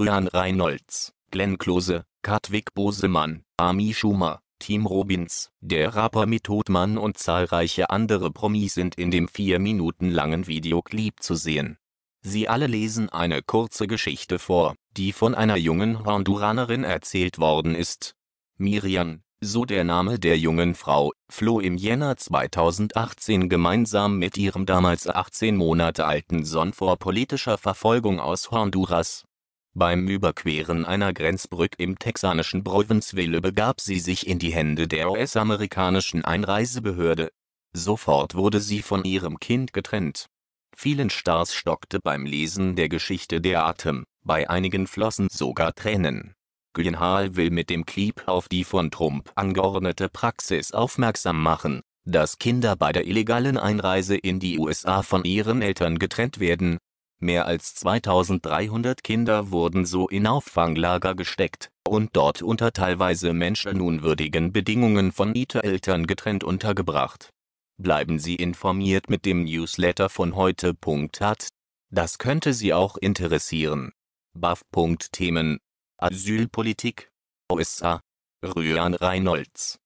Ryan Reynolds, Glenn Klose, Katwig Bosemann, Ami Schumer, Tim Robbins, der Rapper Method Man und zahlreiche andere Promis sind in dem vier Minuten langen Videoclip zu sehen. Sie alle lesen eine kurze Geschichte vor, die von einer jungen Honduranerin erzählt worden ist. Miriam, so der Name der jungen Frau, floh im Jänner 2018 gemeinsam mit ihrem damals 18 Monate alten Sohn vor politischer Verfolgung aus Honduras beim Überqueren einer Grenzbrücke im texanischen Brownsville begab sie sich in die Hände der US-amerikanischen Einreisebehörde. Sofort wurde sie von ihrem Kind getrennt. Vielen Stars stockte beim Lesen der Geschichte der Atem, bei einigen flossen sogar Tränen. Gyllenhaal will mit dem Clip auf die von Trump angeordnete Praxis aufmerksam machen, dass Kinder bei der illegalen Einreise in die USA von ihren Eltern getrennt werden Mehr als 2300 Kinder wurden so in Auffanglager gesteckt und dort unter teilweise menschenunwürdigen Bedingungen von Eltern getrennt untergebracht. Bleiben Sie informiert mit dem Newsletter von heute.at. Das könnte Sie auch interessieren. BAF.Themen Asylpolitik USA Ryan Reynolds